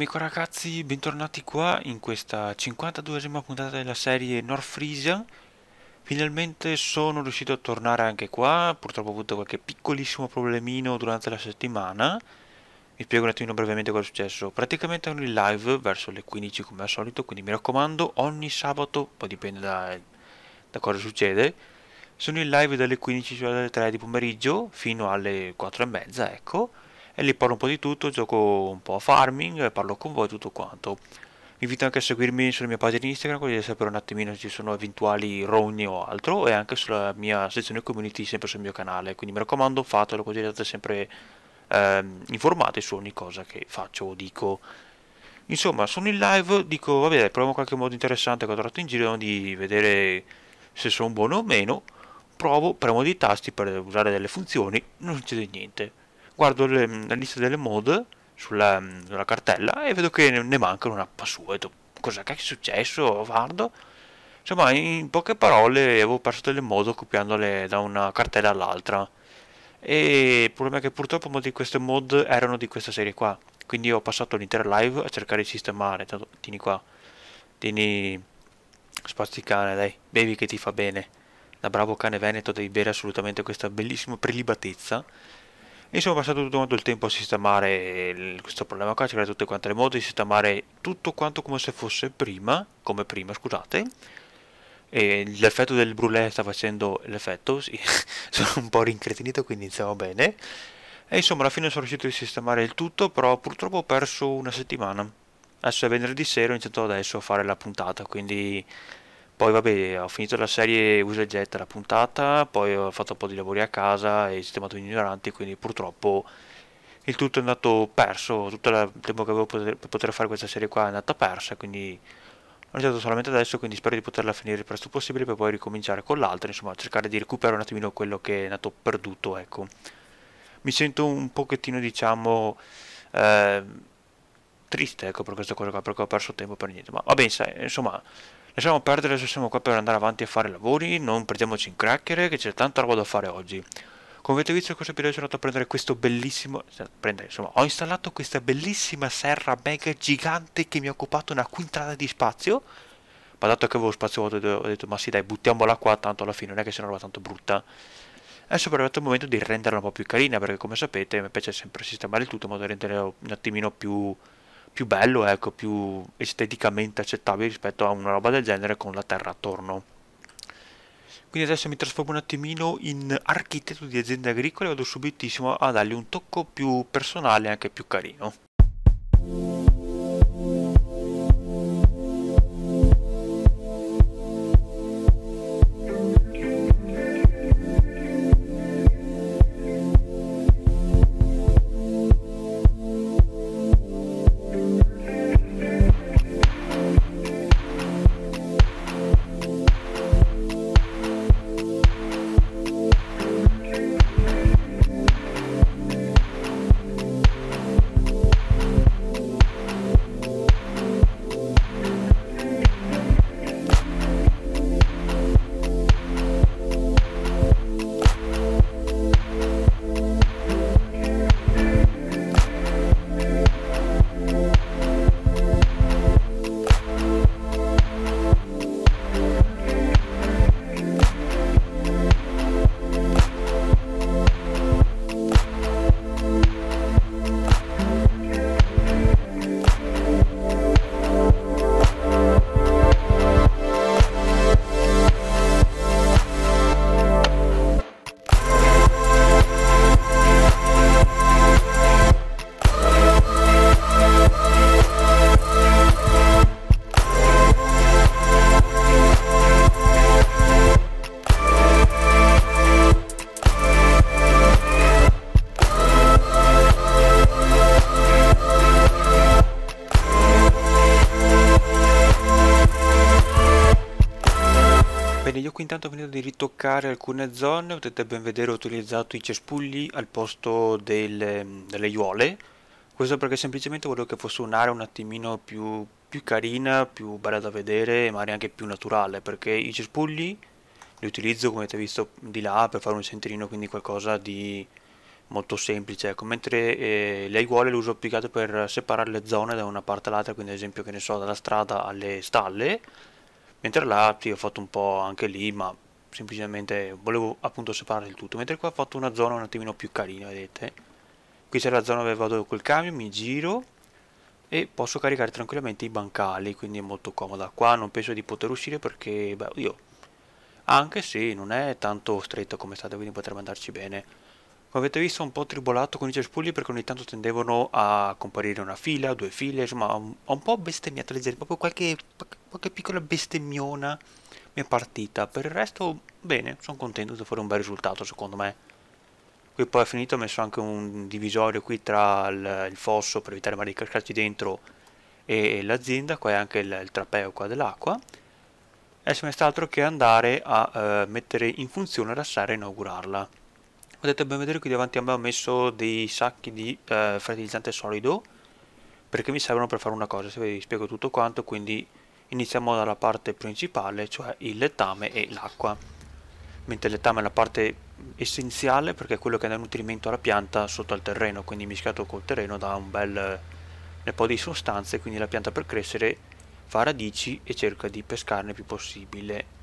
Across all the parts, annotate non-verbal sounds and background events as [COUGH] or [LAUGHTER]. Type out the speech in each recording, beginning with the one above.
Eccomi qua ragazzi, bentornati qua in questa 52esima puntata della serie North Frisia Finalmente sono riuscito a tornare anche qua, purtroppo ho avuto qualche piccolissimo problemino durante la settimana Vi spiego un attimino brevemente cosa è successo Praticamente ero in live verso le 15 come al solito, quindi mi raccomando ogni sabato, poi dipende da, da cosa succede Sono in live dalle 15 cioè dalle 3 di pomeriggio fino alle 4 e mezza ecco e lì parlo un po' di tutto, gioco un po' a farming, parlo con voi tutto quanto. Vi invito anche a seguirmi sulla mia pagina Instagram così da sapere un attimino se ci sono eventuali rogni o altro e anche sulla mia sezione community sempre sul mio canale, quindi mi raccomando fatelo così state sempre ehm, informati su ogni cosa che faccio o dico. Insomma, sono in live, dico, vabbè, proviamo qualche modo interessante che ho trovato in giro di vedere se sono buono o meno. Provo, premo dei tasti per usare delle funzioni, non succede niente guardo le, mm, la lista delle mod sulla, mm, sulla, cartella e vedo che ne, ne mancano una password. Cosa che è successo? Guardo. Insomma, in poche parole avevo perso delle mod copiandole da una cartella all'altra. E il problema è che purtroppo molti di queste mod erano di questa serie qua. Quindi ho passato l'intera live a cercare di sistemare. Tanto, tieni qua. Tieni... Spazzicane, dai. Bevi che ti fa bene. Da bravo cane veneto devi bere assolutamente questa bellissima prelibatezza e sono passato tutto quanto il tempo a sistemare il, questo problema qua, cercare tutte quante le modi di sistemare tutto quanto come se fosse prima, come prima scusate, e l'effetto del brulè sta facendo l'effetto, sì, [LAUGHS] sono un po' rincretinito quindi iniziamo bene, e insomma alla fine sono riuscito a sistemare il tutto, però purtroppo ho perso una settimana, adesso è venerdì sera, ho iniziato adesso a fare la puntata, quindi poi vabbè, ho finito la serie Usa Jet la puntata, poi ho fatto un po' di lavori a casa e sistemato gli ignoranti, quindi purtroppo il tutto è andato perso, tutto il tempo che avevo poter, per poter fare questa serie qua è andata persa, quindi ho iniziato solamente adesso, quindi spero di poterla finire il presto possibile per poi ricominciare con l'altra, insomma cercare di recuperare un attimino quello che è andato perduto, ecco. Mi sento un pochettino, diciamo, eh, triste, ecco, per questa cosa qua, perché ho perso tempo per niente, ma va insomma Lasciamo perdere se siamo qua per andare avanti a fare lavori, non perdiamoci in crackere che c'è tanta roba da fare oggi. Come avete visto cosa video sono andato a prendere questo bellissimo... Cioè, prendere, insomma, ho installato questa bellissima serra mega gigante che mi ha occupato una quintata di spazio. Ma dato che avevo spazio vuoto ho detto ma sì dai buttiamola qua tanto alla fine non è che sia una roba tanto brutta. Adesso è arrivato il momento di renderla un po' più carina perché come sapete mi piace sempre sistemare il tutto in modo da renderla un attimino più più bello, ecco, più esteticamente accettabile rispetto a una roba del genere con la terra attorno. Quindi adesso mi trasformo un attimino in architetto di aziende agricole e vado subitissimo a dargli un tocco più personale e anche più carino. qui intanto ho finito di ritoccare alcune zone, potete ben vedere ho utilizzato i cespugli al posto del, ehm, delle aiuole, questo perché semplicemente volevo che fosse un'area un attimino più, più carina, più bella da vedere ma anche più naturale, perché i cespugli li utilizzo come avete visto di là per fare un sentierino, quindi qualcosa di molto semplice, ecco, mentre eh, le aiuole le uso più per separare le zone da una parte all'altra, quindi ad esempio che ne so dalla strada alle stalle, mentre là sì, ho fatto un po' anche lì ma semplicemente volevo appunto separare il tutto mentre qua ho fatto una zona un attimino più carina vedete qui c'è la zona dove vado col camion mi giro e posso caricare tranquillamente i bancali quindi è molto comoda qua non penso di poter uscire perché beh io anche se non è tanto stretta come è stata quindi potrebbe andarci bene come avete visto un po' tribolato con i cespugli perché ogni tanto tendevano a comparire una fila, due file, insomma ho un po' bestemmiato leggero, proprio qualche, qualche piccola bestemmiona mi è partita. Per il resto bene, sono contento di fare un bel risultato secondo me. Qui poi è finito, ho messo anche un divisorio qui tra il, il fosso per evitare magari di cascarci dentro e, e l'azienda, qua è anche il, il trapeo qua dell'acqua. Adesso non è altro che andare a eh, mettere in funzione la serra e inaugurarla ho detto ben vedere qui davanti a me ho messo dei sacchi di eh, fertilizzante solido perché mi servono per fare una cosa, se vi spiego tutto quanto, quindi iniziamo dalla parte principale, cioè il letame e l'acqua. Mentre il letame è la parte essenziale perché è quello che dà nutrimento alla pianta sotto al terreno, quindi mischiato col terreno dà un bel un po' di sostanze, quindi la pianta per crescere fa radici e cerca di pescarne il più possibile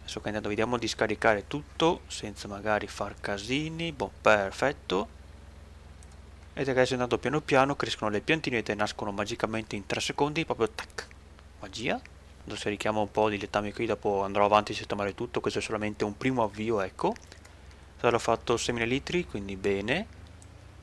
Adesso che andiamo, vediamo di scaricare tutto senza magari far casini. Boh, perfetto. Ed adesso andando piano piano crescono le piantine e nascono magicamente in 3 secondi. Proprio tac. Magia. Adesso richiamo un po' di letame qui, dopo andrò avanti a sistemare tutto. Questo è solamente un primo avvio, ecco. Sarà fatto 6.000 litri, quindi bene.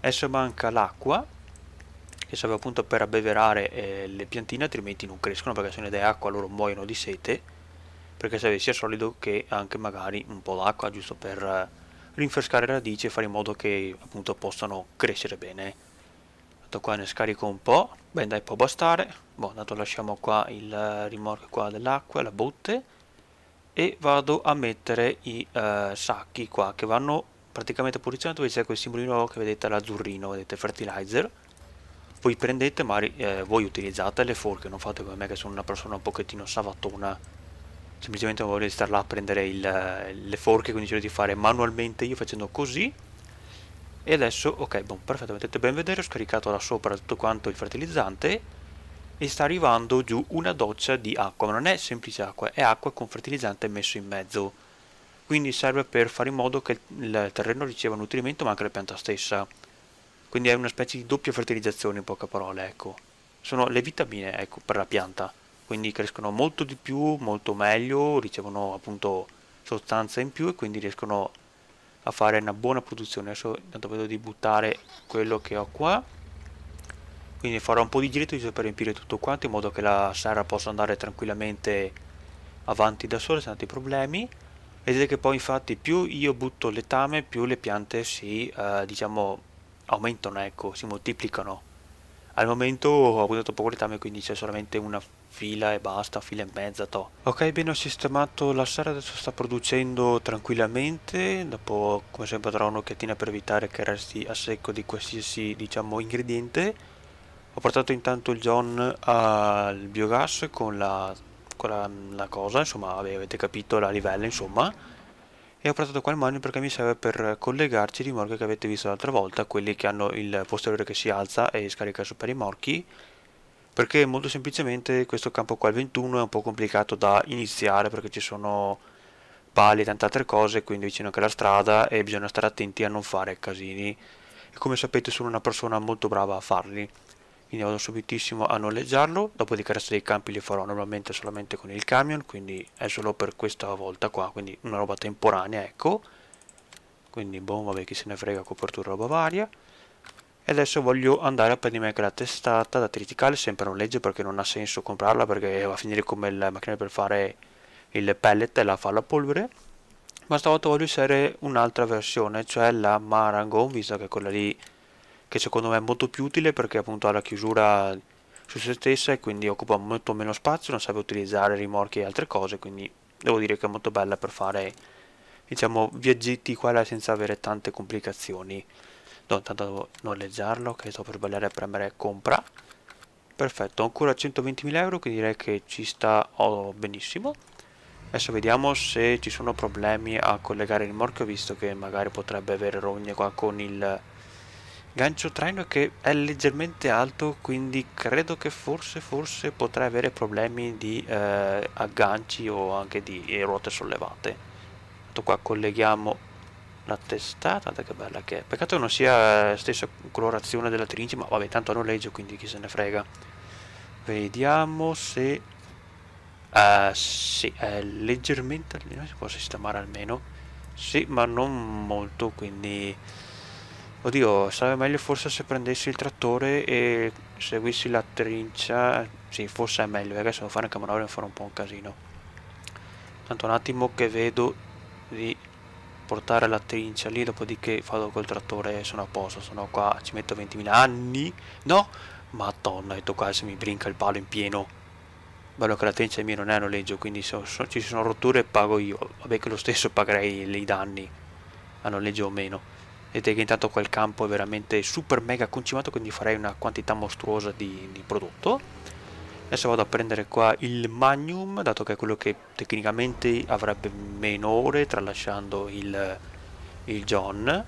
Adesso manca l'acqua che serve appunto per abbeverare eh, le piantine altrimenti non crescono perché se ne dai acqua loro muoiono di sete perché se avessi il solido che anche magari un po' d'acqua giusto per eh, rinfrescare le radici e fare in modo che appunto possano crescere bene dato qua ne scarico un po' beh dai può bastare boh dato lasciamo qua il eh, rimorchio qua dell'acqua la botte e vado a mettere i eh, sacchi qua che vanno praticamente posizionati dove c'è quel simbolino che vedete all'azzurrino vedete fertilizer voi prendete magari eh, voi utilizzate le forche non fate come me che sono una persona un pochettino savatona semplicemente voglio stare là a prendere il, le forche quindi cerco di fare manualmente io facendo così e adesso ok boh, perfetto potete ben vedere ho scaricato da sopra tutto quanto il fertilizzante e sta arrivando giù una doccia di acqua ma non è semplice acqua è acqua con fertilizzante messo in mezzo quindi serve per fare in modo che il terreno riceva nutrimento ma anche la pianta stessa quindi è una specie di doppia fertilizzazione in poche parole ecco sono le vitamine ecco per la pianta quindi crescono molto di più, molto meglio, ricevono appunto sostanza in più e quindi riescono a fare una buona produzione. Adesso intanto vedo di buttare quello che ho qua, quindi farò un po' di giretto per riempire tutto quanto in modo che la serra possa andare tranquillamente avanti da sola senza problemi. Vedete che poi infatti più io butto letame più le piante si eh, diciamo aumentano, ecco, si moltiplicano. Al momento ho buttato poco letame quindi c'è solamente una fila e basta, fila e mezza, to. Ok, bene, ho sistemato la sera, adesso sta producendo tranquillamente, dopo come sempre darò un'occhiatina per evitare che resti a secco di qualsiasi, diciamo, ingrediente. Ho portato intanto il John al biogas con la, con la, la cosa, insomma, vabbè, avete capito la livella, insomma. E ho portato qua il manual perché mi serve per collegarci i rimorchi che avete visto l'altra volta, quelli che hanno il posteriore che si alza e scarica su i morchi perché molto semplicemente questo campo qua il 21 è un po' complicato da iniziare perché ci sono pali e tante altre cose quindi vicino anche alla strada e bisogna stare attenti a non fare casini e come sapete sono una persona molto brava a farli quindi vado subitissimo a noleggiarlo dopodiché il resto dei campi li farò normalmente solamente con il camion quindi è solo per questa volta qua quindi una roba temporanea ecco quindi boh vabbè chi se ne frega copertura roba varia e adesso voglio andare a prendermi anche la testata da triticale sempre non legge perché non ha senso comprarla perché va a finire come la macchina per fare il pellet e la fa la polvere ma stavolta voglio usare un'altra versione cioè la Marangon visto che è quella lì che secondo me è molto più utile perché appunto ha la chiusura su se stessa e quindi occupa molto meno spazio non serve utilizzare rimorchi e altre cose quindi devo dire che è molto bella per fare diciamo viaggetti qua là senza avere tante complicazioni no, intanto devo noleggiarlo che sto per sbagliare a premere compra perfetto ancora 120.000 euro che direi che ci sta oh, benissimo adesso vediamo se ci sono problemi a collegare il rimorchio visto che magari potrebbe avere rogne qua con il gancio traino che è leggermente alto quindi credo che forse forse potrà avere problemi di eh, agganci o anche di eh, ruote sollevate Tutto qua colleghiamo la testata guarda che bella che è peccato che non sia la stessa colorazione della Trinity ma vabbè tanto non legge, quindi chi se ne frega vediamo se uh, sì, è leggermente almeno si può sistemare almeno sì ma non molto quindi oddio sarebbe meglio forse se prendessi il trattore e seguissi la trincia sì forse è meglio perché se devo fare anche manovra mi farà un po' un casino tanto un attimo che vedo di portare la trincia lì, dopodiché vado col trattore e sono a posto, sono qua, ci metto 20.000 anni, no? Madonna, ho qua se mi brinca il palo in pieno. Bello che la trincia mia non è a noleggio, quindi se ci sono rotture pago io. Vabbè che lo stesso pagherei i danni, a noleggio o meno. Vedete che intanto quel campo è veramente super mega concimato, quindi farei una quantità mostruosa di, di prodotto. Adesso vado a prendere qua il Magnum, dato che è quello che tecnicamente avrebbe meno ore, tralasciando il, il John,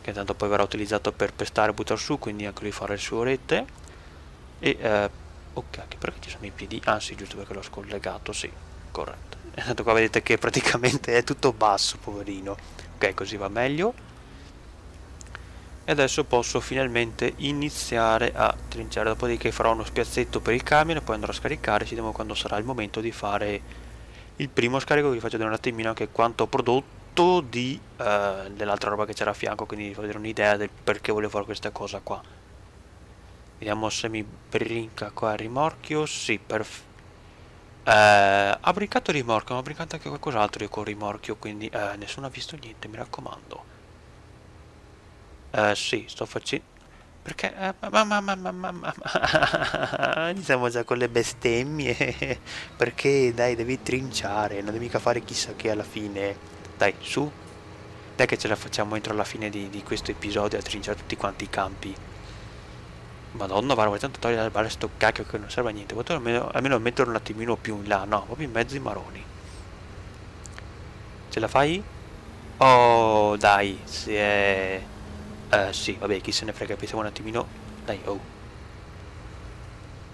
che tanto poi verrà utilizzato per pestare e buttare su, quindi anche lui farà le sue orette. E, eh, ok, anche perché ci sono i piedi? Ah sì, giusto perché l'ho scollegato, sì, corretto. E [LAUGHS] tanto qua vedete che praticamente è tutto basso, poverino. Ok, così va meglio e adesso posso finalmente iniziare a trinciare dopodiché farò uno spiazzetto per il camion e poi andrò a scaricare ci vediamo quando sarà il momento di fare il primo scarico vi faccio vedere un attimino anche quanto ho prodotto di, eh, dell'altra roba che c'era a fianco quindi vi faccio vedere un'idea del perché volevo fare questa cosa qua vediamo se mi brinca qua il rimorchio sì perfetto eh, ha brincato il rimorchio ma ha brincato anche qualcos'altro io col rimorchio quindi eh, nessuno ha visto niente mi raccomando eh, sì, sto facendo... Perché... Eh, ma, ma, ma, ma, ma, ma... [LAUGHS] Iniziamo già con le bestemmie. [LAUGHS] Perché, dai, devi trinciare. Non devi mica fare chissà che alla fine. Dai, su. Dai che ce la facciamo entro la fine di, di questo episodio a trinciare tutti quanti i campi. Madonna, guarda, tanto togliere dal bar sto cacchio che non serve a niente. Potrei almeno, almeno metterlo un attimino più in là. No, proprio in mezzo ai maroni. Ce la fai? Oh, dai, si è... Eh, sì, vabbè, chi se ne frega, pensiamo un attimino... Dai, oh.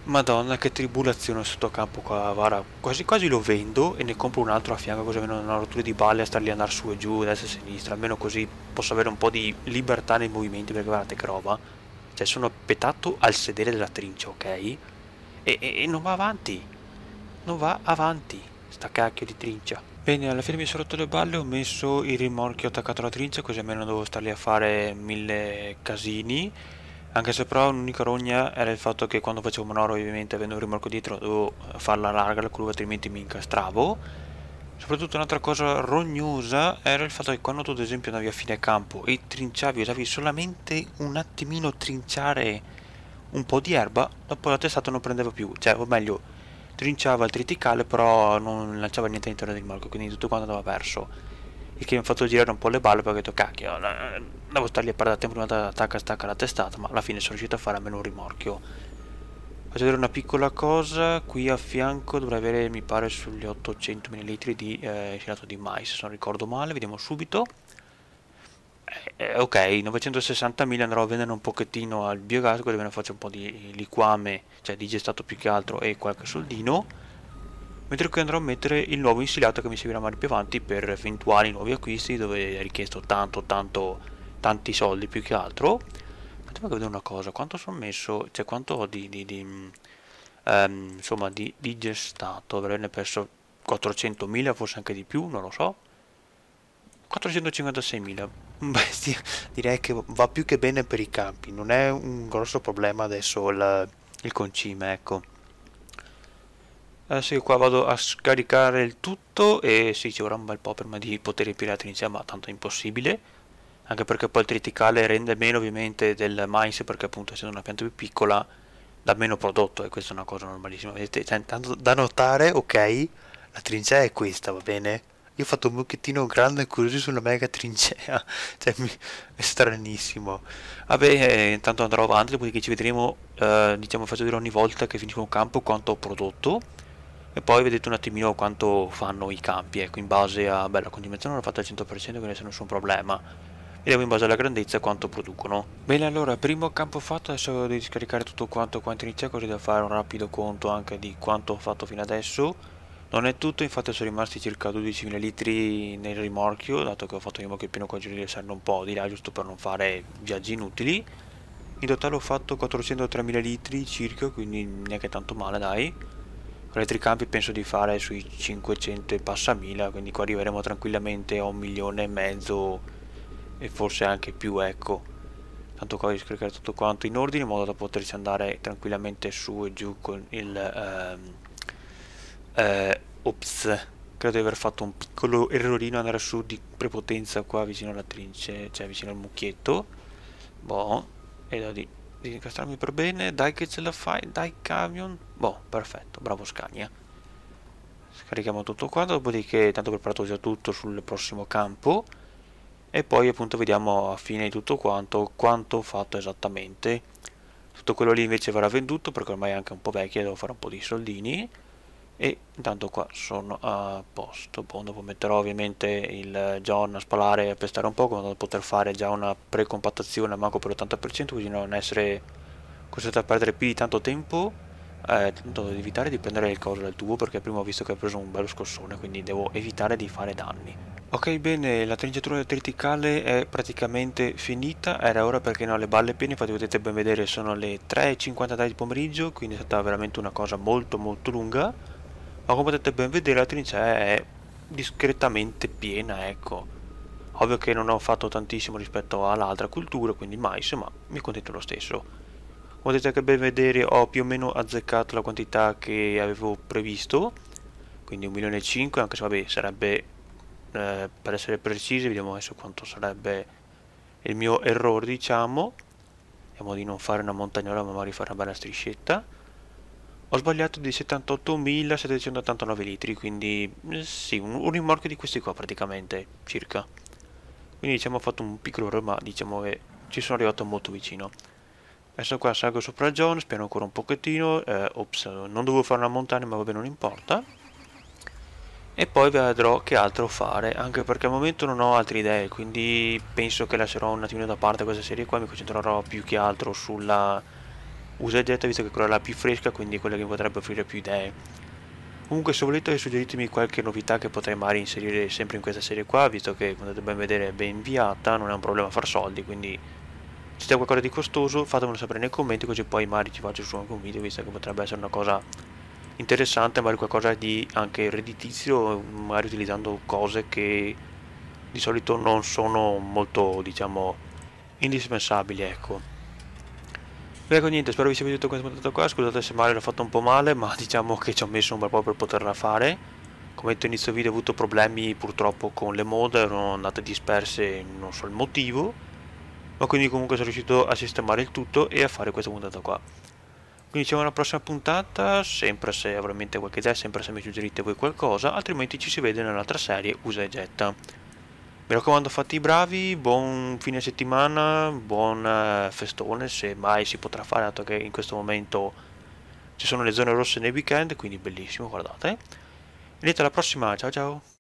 Madonna, che tribulazione sotto campo qua, Vara. Quasi quasi lo vendo e ne compro un altro a fianco così almeno non ho rotture di balle a starli a andare su e giù, destra e sinistra. Almeno così posso avere un po' di libertà nei movimenti, perché guardate che roba. Cioè, sono petato al sedere della trincia, ok? E, e, e non va avanti. Non va avanti, sta cacchio di trincia. Bene, alla fine mi sono rotto le balle, ho messo il rimorchio attaccato alla trincia, così almeno non devo starli a fare mille casini. Anche se però un'unica rogna era il fatto che quando facevo manovra, ovviamente avendo un rimorchio dietro, dovevo farla larga la curva, altrimenti mi incastravo. Soprattutto un'altra cosa rognosa era il fatto che quando tu ad esempio andavi a fine campo e trinciavi, usavi solamente un attimino trinciare un po' di erba, dopo la testata non prendeva più, cioè o meglio trinciava il triticale però non lanciava niente all'interno del rimorchio quindi tutto quanto andava perso il che mi ha fatto girare un po' le balle perché ho detto cacchio devo star lì a perdere tempo prima attacca stacca la testata ma alla fine sono riuscito a fare almeno un rimorchio faccio vedere una piccola cosa qui a fianco dovrei avere mi pare sugli 800 ml di eh, gelato di mais se non ricordo male vediamo subito eh, ok, 960.000 andrò a vendere un pochettino al biogas, così me ne faccio un po' di liquame, cioè digestato più che altro e qualche soldino, mentre qui andrò a mettere il nuovo insilato che mi servirà magari più avanti per eventuali nuovi acquisti dove è richiesto tanto, tanto, tanti soldi più che altro. Fatemi vedere una cosa, quanto sono messo, cioè quanto ho di, di, di um, insomma, di, di avrei ne perso 400.000, forse anche di più, non lo so. 456.000 [LAUGHS] Bestia, direi che va più che bene per i campi, non è un grosso problema adesso il, il concime, ecco. Adesso io qua vado a scaricare il tutto e sì, ci vorrà un bel po' prima di poter riempire la trincea, ma tanto è impossibile. Anche perché poi il triticale rende meno ovviamente del mais, perché appunto essendo una pianta più piccola dà meno prodotto e questa è una cosa normalissima. Vedete, cioè, intanto da notare, ok, la trincea è questa, va bene? Io ho fatto un mucchettino grande e curioso sulla mega trincea. [LAUGHS] cioè, mi... è stranissimo. Vabbè, eh, intanto andrò avanti, che ci vedremo, eh, diciamo, faccio vedere ogni volta che finisco un campo quanto ho prodotto. E poi vedete un attimino quanto fanno i campi, ecco, in base a... Beh, la condimensione l'ho fatta al 100%, quindi non c'è nessun problema. Vediamo in base alla grandezza quanto producono. Bene, allora, primo campo fatto, adesso devo scaricare tutto quanto quanto inizia, così da fare un rapido conto anche di quanto ho fatto fino adesso. Non è tutto, infatti sono rimasti circa 12.000 litri nel rimorchio, dato che ho fatto rimorchio pieno con giri serve un po' di là, giusto per non fare viaggi inutili. In totale ho fatto 403.000 litri circa, quindi neanche tanto male dai. Con gli altri campi penso di fare sui 500 e passa mila, quindi qua arriveremo tranquillamente a un milione e mezzo e forse anche più, ecco. Tanto qua voglio scaricare tutto quanto in ordine in modo da poterci andare tranquillamente su e giù con il... Ehm, eh, ops credo di aver fatto un piccolo errorino andare su di prepotenza qua vicino alla trincea cioè vicino al mucchietto boh e da di di incastrarmi per bene dai che ce la fai dai camion boh perfetto bravo Scania scarichiamo tutto qua, dopodiché tanto preparato già tutto sul prossimo campo e poi appunto vediamo a fine di tutto quanto quanto ho fatto esattamente tutto quello lì invece verrà venduto perché ormai è anche un po' vecchio e devo fare un po' di soldini e intanto qua sono a posto poi dopo metterò ovviamente il John a spalare a pestare un po' da poter fare già una precompattazione manco per l'80% così non essere costretto a perdere più di tanto tempo eh, tanto devo evitare di prendere il coso dal tubo perché prima ho visto che ha preso un bello scossone quindi devo evitare di fare danni ok bene la trineggiatura verticale è praticamente finita era ora perché non ho le balle piene infatti potete ben vedere sono le 3.53 di pomeriggio quindi è stata veramente una cosa molto molto lunga ma come potete ben vedere la trincea è discretamente piena ecco ovvio che non ho fatto tantissimo rispetto all'altra cultura quindi mais ma mi contento lo stesso come potete anche ben vedere ho più o meno azzeccato la quantità che avevo previsto quindi 1.500.000 anche se vabbè sarebbe eh, per essere precisi vediamo adesso quanto sarebbe il mio errore diciamo vediamo di non fare una montagnola ma magari fare una bella striscetta ho sbagliato di 78.789 litri, quindi eh, sì, un, un, rimorchio di questi qua praticamente, circa. Quindi diciamo ho fatto un piccolo errore, ma diciamo che eh, ci sono arrivato molto vicino. Adesso qua salgo sopra John, spiano ancora un pochettino, eh, ops, non dovevo fare una montagna ma vabbè non importa. E poi vedrò che altro fare, anche perché al momento non ho altre idee, quindi penso che lascerò un attimino da parte questa serie qua, mi concentrerò più che altro sulla il jet visto che è quella la più fresca, quindi quella che potrebbe offrire più idee. Comunque se volete suggeritemi qualche novità che potrei magari inserire sempre in questa serie qua, visto che come potete ben vedere è ben inviata, non è un problema far soldi, quindi se c'è qualcosa di costoso fatemelo sapere nei commenti così poi magari ci faccio su anche un video, visto che potrebbe essere una cosa interessante, magari qualcosa di anche redditizio, magari utilizzando cose che di solito non sono molto diciamo indispensabili ecco. Prego niente, spero vi sia piaciuto questa puntata qua, scusate se male l'ho fatto un po' male, ma [LAUGHS] diciamo che ci ho messo un bel po' per poterla fare. Come detto inizio video ho avuto problemi purtroppo con le mod, erano andate disperse, non so il motivo, ma quindi comunque sono riuscito a sistemare il tutto e a fare questa puntata qua. Quindi ci vediamo alla prossima puntata, sempre se avrete qualche idea, sempre se mi suggerite voi qualcosa, altrimenti ci si vede nell'altra serie Usa e Getta. Mi raccomando fate i bravi, buon fine settimana, buon eh, festone se mai si potrà fare, dato che in questo momento ci sono le zone rosse nei weekend, quindi bellissimo, guardate. Vedete alla prossima, ciao ciao!